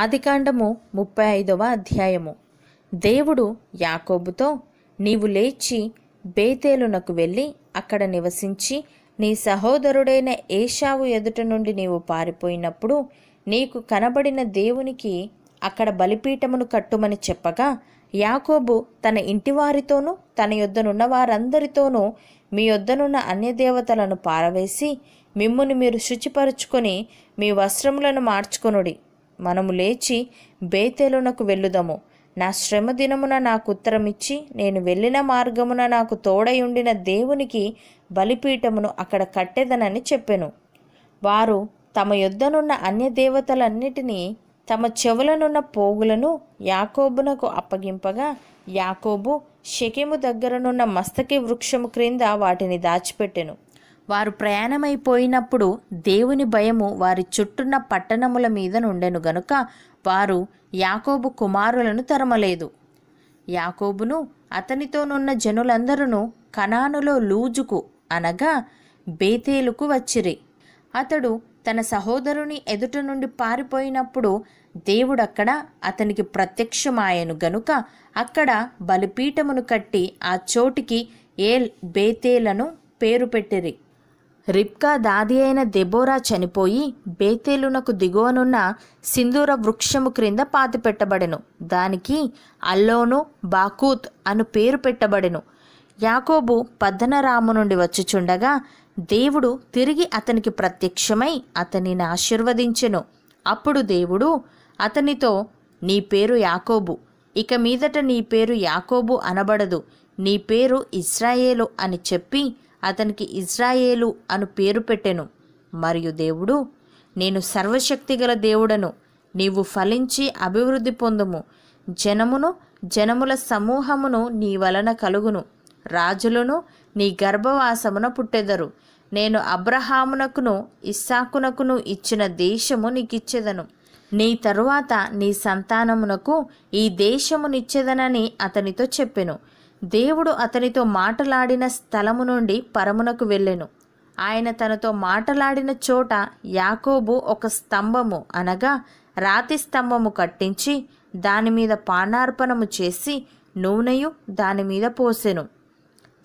ఆదికాండము ముప్పై ఐదవ అధ్యాయము దేవుడు యాకోబుతో నీవు లేచి బేతేలునకు వెళ్ళి అక్కడ నివసించి నీ సహోదరుడైన ఏషావు ఎదుట నుండి నీవు పారిపోయినప్పుడు నీకు కనబడిన దేవునికి అక్కడ బలిపీఠమును కట్టుమని చెప్పగా యాకోబు తన ఇంటివారితోనూ తన యొద్దనున్న వారందరితోనూ మీ యొద్దనున్న అన్యదేవతలను పారవేసి మిమ్మును మీరు శుచిపరుచుకొని మీ వస్త్రములను మార్చుకొనుడి మనము లేచి బేతెలునకు వెళ్ళుదము నా శ్రమ దినమున నాకు ఉత్తరమిచ్చి నేను వెళ్ళిన మార్గమున నాకు తోడయుండిన దేవునికి బలిపీఠమును అక్కడ కట్టెదనని చెప్పెను వారు తమ యుద్ధనున్న అన్య దేవతలన్నిటినీ తమ చెవులనున్న పోగులను యాకోబునకు అప్పగింపగా యాకోబు శకెము దగ్గరనున్న మస్తకి వృక్షము క్రింద వాటిని దాచిపెట్టెను వారు ప్రయాణమైపోయినప్పుడు దేవుని భయము వారి చుట్టున్న పట్టణముల మీద నుండెను గనుక వారు యాకోబు కుమారులను తరమలేదు యాకోబును అతనితోనున్న జనులందరూ కనానులో లూజుకు అనగా బేతేలుకు వచ్చిరి అతడు తన సహోదరుని ఎదుట నుండి పారిపోయినప్పుడు దేవుడక్కడ అతనికి ప్రత్యక్షమాయను గనుక అక్కడ బలిపీఠమును కట్టి ఆ చోటికి ఏల్ బేతేలను పేరు పెట్టిరి రిబ్కా దాది అయిన దెబోరా చనిపోయి బేతేలునకు దిగువనున్న సింధూర వృక్షము క్రింద పాతిపెట్టబడెను దానికి అల్లోను బాకూత్ అను పేరు పెట్టబడెను యాకోబు పద్దనరాము నుండి వచ్చుచుండగా దేవుడు తిరిగి అతనికి ప్రత్యక్షమై అతనిని ఆశీర్వదించెను అప్పుడు దేవుడు అతనితో నీ పేరు యాకోబు ఇక మీదట నీ పేరు యాకోబు అనబడదు నీ పేరు ఇస్రాయేలు అని చెప్పి అతనికి ఇజ్రాయేలు అను పేరు పెట్టెను మరియు దేవుడు నేను సర్వశక్తిగల దేవుడను నీవు ఫలించి అభివృద్ధి పొందుము జనమును జనముల సమూహమును నీ వలన కలుగును రాజులను నీ గర్భవాసమున పుట్టెదరు నేను అబ్రహామునకును ఇస్సాకునకును ఇచ్చిన దేశము నీకిచ్చేదను నీ తరువాత నీ సంతానమునకు ఈ దేశమునిచ్చేదనని అతనితో చెప్పెను దేవుడు అతనితో మాటలాడిన స్థలము నుండి పరమునకు వెళ్ళెను ఆయన తనతో మాటలాడిన చోట యాకోబు ఒక స్తంభము అనగా రాతి స్తంభము కట్టించి దానిమీద పానార్పణము చేసి నూనెయు దానిమీద పోసెను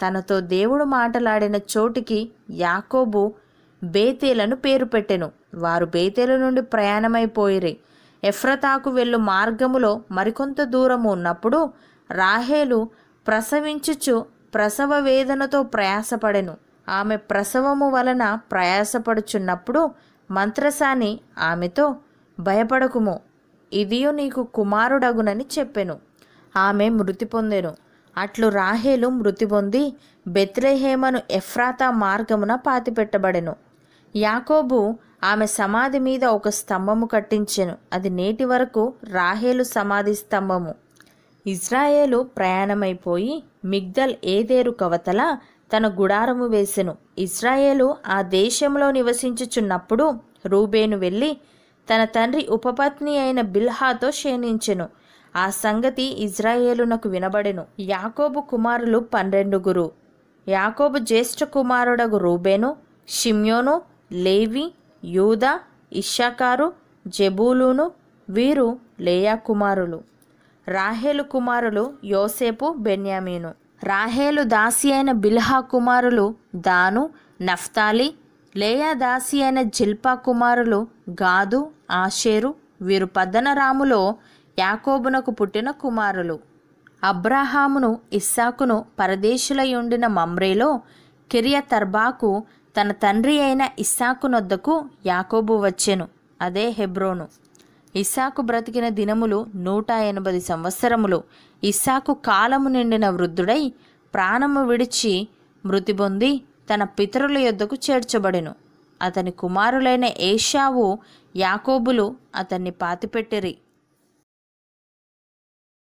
తనతో దేవుడు మాటలాడిన చోటికి యాకోబు బేతేలను పేరు పెట్టెను వారు బేతేల నుండి ప్రయాణమైపోయిరి ఎఫ్రతాకు వెళ్ళు మార్గములో మరికొంత దూరము ఉన్నప్పుడు రాహేలు ప్రసవించుచు ప్రసవ వేదనతో ప్రయాసపడెను ఆమె ప్రసవము వలన ప్రయాసపడుచున్నప్పుడు మంత్రసాని ఆమెతో భయపడకుము ఇదియో నీకు కుమారుడగునని చెప్పెను ఆమె మృతి పొందెను అట్లు రాహేలు మృతి పొంది బెత్లెహేమను ఎఫ్రాతా మార్గమున పాతిపెట్టబడెను యాకోబు ఆమె సమాధి మీద ఒక స్తంభము కట్టించెను అది నేటి వరకు రాహేలు సమాధి స్తంభము ఇజ్రాయేలు ప్రయాణమైపోయి మిగ్దల్ ఏదేరు కవతల తన గుడారము వేసెను ఇజ్రాయేలు ఆ దేశంలో నివసించుచున్నప్పుడు రూబేను వెళ్ళి తన తండ్రి ఉపపత్ని అయిన బిల్హాతో క్షీణించెను ఆ సంగతి ఇజ్రాయేలునకు వినబడెను యాకోబు కుమారులు పన్నెండుగురు యాకోబు జ్యేష్ఠ కుమారుడగు రూబేను షిమ్యోను లేవి యూదా ఇషాకారు జబూలును వీరు లేయా కుమారులు రాహేలు కుమారులు యోసేపు బెన్యామీను రాహేలు దాసి అయిన బిల్హా కుమారులు దాను నఫ్తాలి లేయా దాసి అయిన జిల్పా కుమారులు గాదు ఆషేరు వీరు పద్దనరాములో యాకోబునకు పుట్టిన కుమారులు అబ్రాహామును ఇస్సాకును పరదేశులై ఉండిన మమ్రేలో కిరియతర్బాకు తన తండ్రి అయిన ఇస్సాకునొద్దకు యాకోబు వచ్చెను అదే హెబ్రోను ఇస్సాకు బ్రతికిన దినములు నూట ఎనభై సంవత్సరములు ఇస్సాకు కాలము నిండిన వృద్ధుడై ప్రాణము విడిచి మృతి పొంది తన పితరుల యొద్దకు చేర్చబడెను అతని కుమారులైన ఏషావు యాకోబులు అతన్ని పాతిపెట్టిరి